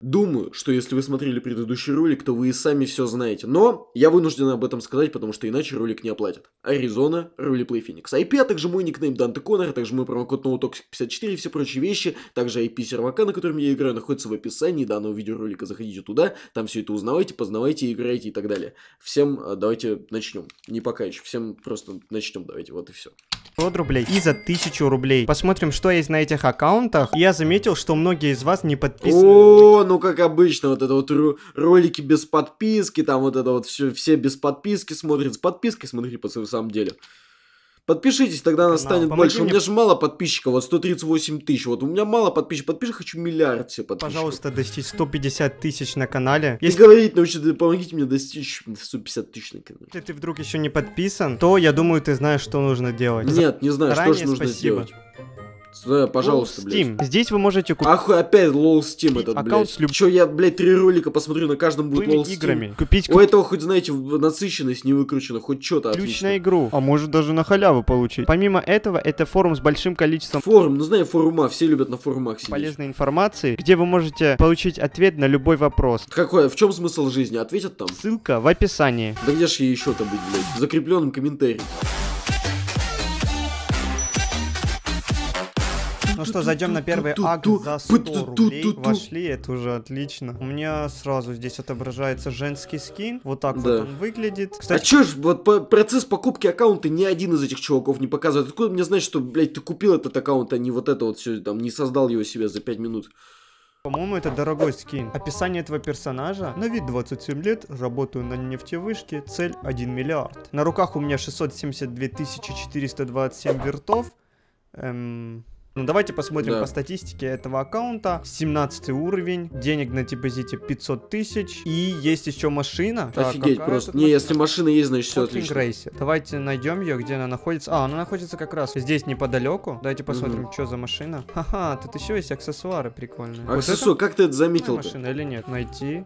Думаю, что если вы смотрели предыдущий ролик, то вы и сами все знаете. Но я вынужден об этом сказать, потому что иначе ролик не оплатят. Аризона, Roleplay Phoenix. IP, а также мой никнейм Данте Коннор, а также мой промокод NoToxic54 и все прочие вещи. Также IP сервака, на котором я играю, находится в описании данного видеоролика. Заходите туда, там все это узнавайте, познавайте, играйте и так далее. Всем э, давайте начнем. Не пока еще. Всем просто начнем давайте. Вот и все. 500 рублей и за 1000 рублей. Посмотрим, что есть на этих аккаунтах. Я заметил, что многие из вас не подписаны. О, ну как обычно, вот это вот ролики без подписки, там вот это вот все, все без подписки смотрят, с подпиской смотрите, пацаны, в самом деле. Подпишитесь, тогда она станет Помоги больше. Мне... У меня же мало подписчиков, вот 138 тысяч. Вот у меня мало подписчиков. Подпиши, хочу миллиард себе подписчиков. Пожалуйста, достичь 150 тысяч на канале. Если говорить научите, помогите мне достичь 150 тысяч на канале. Если ты вдруг еще не подписан, то я думаю, ты знаешь, что нужно делать. Нет, не знаю, Заранее что же нужно спасибо. делать. Да, э, пожалуйста, блядь. Steam. Здесь вы можете купить... Ахуй, опять лол Steam этот, Аккаунт блядь. с люб... Чё, я, блядь, три ролика посмотрю, на каждом будет лол Steam. играми. Купить... У этого хоть, знаете, насыщенность не выкручена, хоть что-то Ключ на игру, а может даже на халяву получить. Помимо этого, это форум с большим количеством... Форум, ну знаю, форума, все любят на форумах сидеть. Полезной информации, где вы можете получить ответ на любой вопрос. Какой, в чем смысл жизни? Ответят там? Ссылка в описании. Да где ж я еще-то быть, блядь, в закрепленном комментарии. Ну что, зайдем на первый акт за 100 рублей. Вошли, это уже отлично. У меня сразу здесь отображается женский скин. Вот так да. вот он выглядит. А Кстати, а чё ж, вот по процесс покупки аккаунта ни один из этих чуваков не показывает. Откуда мне знать, что, блядь, ты купил этот аккаунт, а не вот это вот все, там, не создал его себе за 5 минут? По-моему, это дорогой скин. Описание этого персонажа. На вид 27 лет, работаю на нефтевышке, цель 1 миллиард. На руках у меня 672 427 вертов. Эм... Ну давайте посмотрим да. по статистике этого аккаунта. 17 уровень, денег на депозите 500 тысяч. И есть еще машина. Офигеть так, а просто. Не, машина? если машина есть, значит все отлично. Рейсе. Давайте найдем ее, где она находится. А, она находится как раз здесь неподалеку. Давайте посмотрим, угу. что за машина. Ха-ха, тут еще есть аксессуары прикольные. Аксессуар, вот как ты это заметил? Машина или нет? Найти.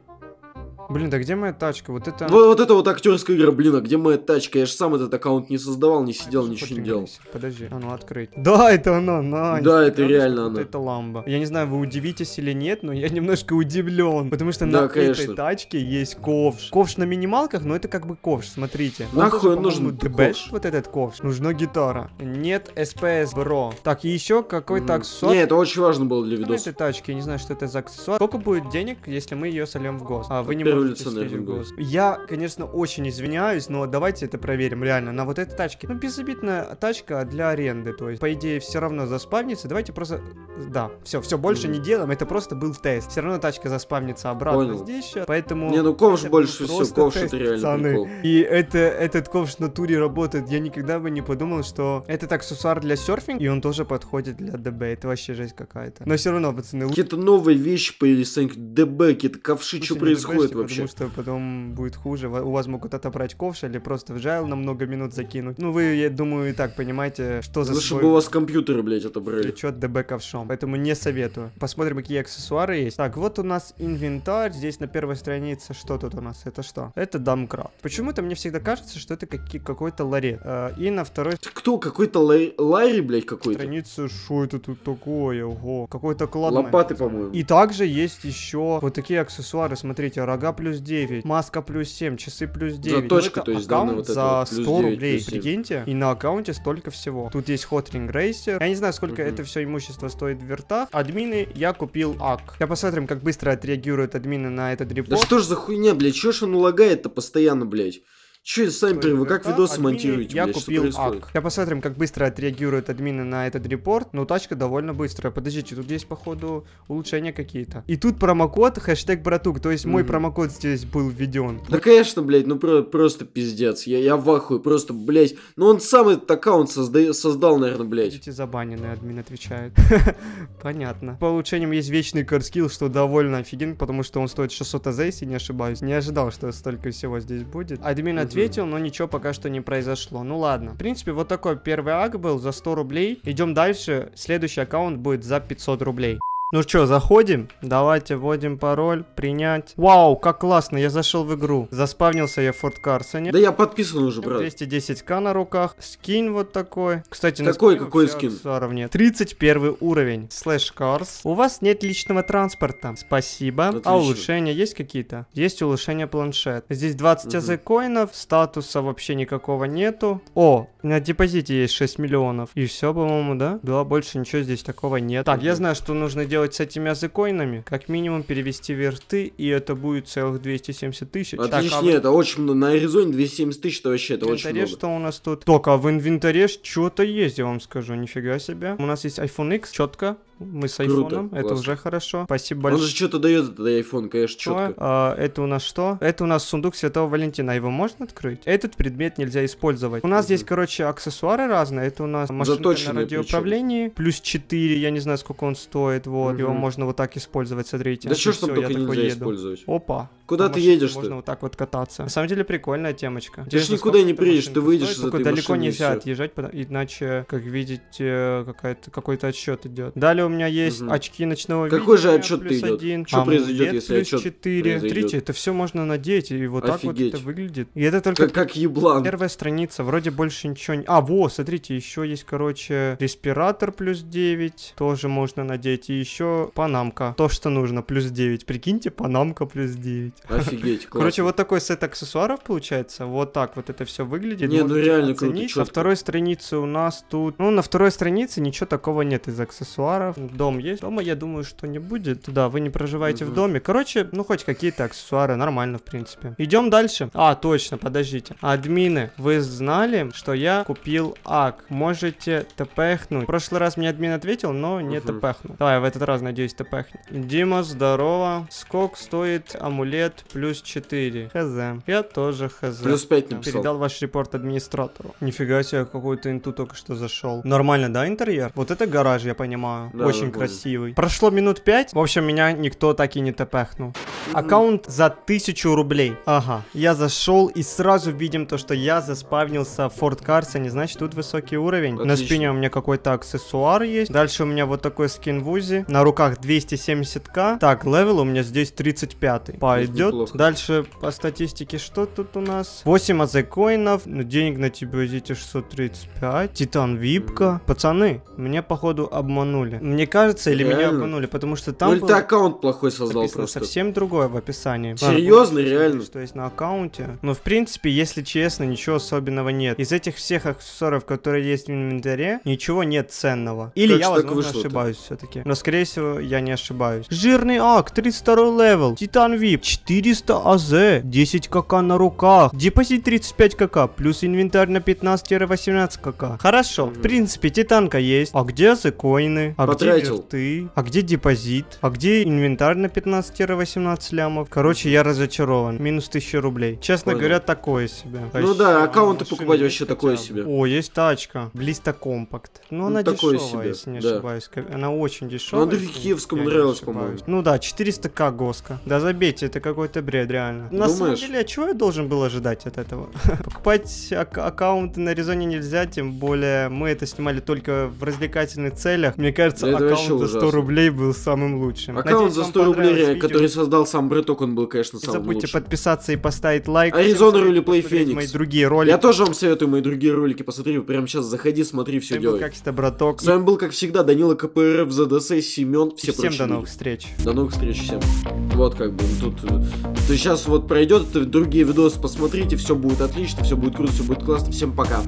Блин, да где моя тачка? Вот это... Вот, вот это вот актерская игра, блин, а где моя тачка? Я же сам этот аккаунт не создавал, не а, сидел, а ничего не делал. Подожди, а ну открыть. Да, это оно, на. Да, это реально оно. Это ламба. Я не знаю, вы удивитесь или нет, но я немножко удивлен, потому что да, на конечно. этой тачке есть ковш. Ковш на минималках, но это как бы ковш, смотрите. Нахуй тоже, нужен ковш? Вот этот ковш. Нужна гитара. Нет SPS, бро. Так, и еще какой-то mm. аксессуар. Не, это очень важно было для видоса. На этой тачке, я не знаю, что это за аксессуар. Сколько будет денег, если мы ее сольем в гос? А, вы не революционный джингл. Я, конечно, очень извиняюсь, но давайте это проверим реально на вот этой тачке. Ну, безобидная тачка для аренды, то есть, по идее, все равно заспавнится. Давайте просто... Да, все, все, больше не делаем, это просто был тест. Все равно тачка заспавнится обратно Понял. здесь сейчас, поэтому... Не, ну ковш больше всего, ковш тест, это реально пацаны. И это, этот ковш на туре работает. Я никогда бы не подумал, что этот аксессуар для серфинга, и он тоже подходит для ДБ. Это вообще жесть какая-то. Но все равно, пацаны... Какие-то новые вещи появились, Санька, ДБ, какие-то ковши, что ну, происходит вообще? вообще. Потому что потом будет хуже. У вас могут отобрать ковш или просто в джайл на много минут закинуть. Ну, вы, я думаю, и так понимаете, что за Лучше ну, свой... бы у вас компьютеры, блядь, отобрали. Причет ДБ ковшом. Поэтому не советую. Посмотрим, какие аксессуары есть. Так, вот у нас инвентарь. Здесь на первой странице что тут у нас? Это что? Это дамкрат. Почему-то мне всегда кажется, что это какие, какой-то ларет. А, и на второй... Кто? Какой-то лай... ларри, блядь, какой-то? Страница, что это тут такое? Ого. Какой-то клад. Лопаты, по-моему. И также есть еще вот такие аксессуары. Смотрите, рога плюс 9, маска плюс 7, часы плюс 9. За точку, ну, то есть аккаунт вот за 100 9, рублей, прикиньте. И на аккаунте столько всего. Тут есть Hot Ring Racer. Я не знаю, сколько mm-hmm. это все имущество стоит в вертах. Админы я купил ак. Я посмотрим, как быстро отреагируют админы на этот репорт. Да что ж за хуйня, блядь, чё ж он лагает-то постоянно, блядь? Че, сами вы как видосы админы, монтируете? Я блядь, купил ак. Я посмотрим, как быстро отреагируют админы на этот репорт. Но тачка довольно быстрая. Подождите, тут есть, походу, улучшения какие-то. И тут промокод хэштег братук. То есть mm мой промокод здесь был введен. Да, конечно, блядь, ну про просто пиздец. Я, я в ахуе, просто, блядь. Ну он сам этот аккаунт созда создал, наверное, блядь. Видите, забаненный админ отвечает. Понятно. По улучшениям есть вечный корскилл, что довольно офиген, потому что он стоит 600 АЗ, если не ошибаюсь. Не ожидал, что столько всего здесь будет. Админ mm -hmm ответил, но ничего пока что не произошло. Ну ладно. В принципе, вот такой первый ак был за 100 рублей. Идем дальше. Следующий аккаунт будет за 500 рублей. Ну что, заходим? Давайте вводим пароль, принять. Вау, как классно, я зашел в игру. Заспавнился я в Форт Карсоне. Да я подписан уже, брат. 210к на руках. Скин вот такой. Кстати, такой, какой скин? Уровня. 31 уровень. Слэш Карс. У вас нет личного транспорта. Спасибо. А Отлично. А улучшения есть какие-то? Есть улучшения планшет. Здесь 20 угу. коинов, статуса вообще никакого нету. О, на депозите есть 6 миллионов. И все, по-моему, да? Да, больше ничего здесь такого нет. Так, угу. я знаю, что нужно делать делать с этими азикоинами? Как минимум перевести верты, и это будет целых 270 тысяч. Отлично, так, а... это очень много. На Аризоне 270 тысяч, это вообще это очень много. что у нас тут? Только в инвентаре что-то есть, я вам скажу, нифига себе. У нас есть iPhone X, четко, мы с Круто, айфоном, классно. это уже хорошо. Спасибо большое. Он же что-то дает, этот айфон, конечно, четко. А, это у нас что? Это у нас сундук Святого Валентина, его можно открыть? Этот предмет нельзя использовать. У нас угу. здесь, короче, аксессуары разные. Это у нас машинка Заточенные на радиоуправлении. Причем. Плюс 4, я не знаю, сколько он стоит, вот. Угу. Его можно вот так использовать, смотрите. Да что ж там все, только нельзя еду. использовать? Опа. Куда ты едешь Можно ты? вот так вот кататься. На самом деле прикольная темочка. Ты Интересно, никуда не приедешь, ты выйдешь из этой далеко нельзя отъезжать, иначе, как видите, какой-то отсчет идет. Далее у меня есть, угу. очки ночного Какой же отчет плюс идет? один, что а произойдет, если плюс отчет 4. Смотрите, это все можно надеть, и вот Офигеть. так вот это выглядит. И это только как, как еблан. первая страница, вроде больше ничего не... А, во, смотрите, еще есть, короче, респиратор плюс 9, тоже можно надеть, и еще панамка, то, что нужно, плюс 9. Прикиньте, панамка плюс 9. Офигеть, класс. Короче, вот такой сет аксессуаров получается, вот так вот это все выглядит. Не, ну реально оценить. круто, четко. На второй странице у нас тут... Ну, на второй странице ничего такого нет из аксессуаров, аксессуаров. Дом есть. Дома, я думаю, что не будет. Да, вы не проживаете mm -hmm. в доме. Короче, ну хоть какие-то аксессуары, нормально, в принципе. Идем дальше. А, точно, подождите. Админы, вы знали, что я купил ак. Можете тпхнуть. В прошлый раз мне админ ответил, но не угу. тпхнул. Давай, в этот раз, надеюсь, тпхнет. Дима, здорово. Сколько стоит амулет плюс 4? Хз. Я тоже хз. Плюс 5 написал. Передал ваш репорт администратору. Нифига себе, какую-то инту только что зашел. Нормально, да, интерьер? Вот это гараж, я понимаю. Да очень выходит. красивый. Прошло минут пять, в общем, меня никто так и не тпхнул. Аккаунт за тысячу рублей. Ага, я зашел и сразу видим то, что я заспавнился в Форт не значит, тут высокий уровень. Отлично. На спине у меня какой-то аксессуар есть. Дальше у меня вот такой скин вузи. На руках 270к. Так, левел у меня здесь 35 Пойдет. Дальше по статистике, что тут у нас? 8 азекоинов, ну, денег на тебе 635, титан випка. Пацаны, мне походу обманули мне кажется, или реально? меня обманули, потому что там. Ну, или ты аккаунт плохой создал просто. совсем другое в описании. Серьезно, Ладно, реально? Что есть на аккаунте. Но в принципе, если честно, ничего особенного нет. Из этих всех аксессуаров, которые есть в инвентаре, ничего нет ценного. Или как я, возможно, ошибаюсь все-таки. Но, скорее всего, я не ошибаюсь. Жирный ак, 32 левел, Титан Вип, 400 АЗ, 10 КК на руках, депозит 35 КК, плюс инвентарь на 15-18 КК. Хорошо, mm-hmm. в принципе, Титанка есть. А где за коины? А Потом потратил. Ты? А где депозит? А где инвентарь на 15-18 лямов? Короче, я разочарован. Минус 1000 рублей. Честно Понял. говоря, такое себе. Ну вообще, да, аккаунты покупать вообще такое себе. О, есть тачка. Близко компакт. Но ну, она такое дешевая, себе. если не да. ошибаюсь. Она очень дешевая. Андрей Киевскому нравилась, по-моему. Ну да, 400к госка. Да забейте, это какой-то бред, реально. На Думаешь? самом деле, а чего я должен был ожидать от этого? Покупать ак- аккаунты на Резоне нельзя, тем более мы это снимали только в развлекательных целях. Мне кажется, это вообще за 100 ужасно. рублей был самым лучшим. Аккаунт Надеюсь, за 100 рублей, видео. который создал сам Бреток, он был, конечно, самым лучшим. Не забудьте подписаться и поставить лайк. Аризона или Плей Феникс. Мои другие ролики. Я тоже вам советую мои другие ролики, посмотри, прямо сейчас заходи, смотри, все делай. как всегда, браток. С вами был, как всегда, Данила КПРФ, ЗДС, Семен, все и Всем до новых встреч. До новых встреч всем. Вот как бы ну, тут... Сейчас э, вот пройдет, другие видосы посмотрите, все будет отлично, все будет круто, все будет классно. Всем пока.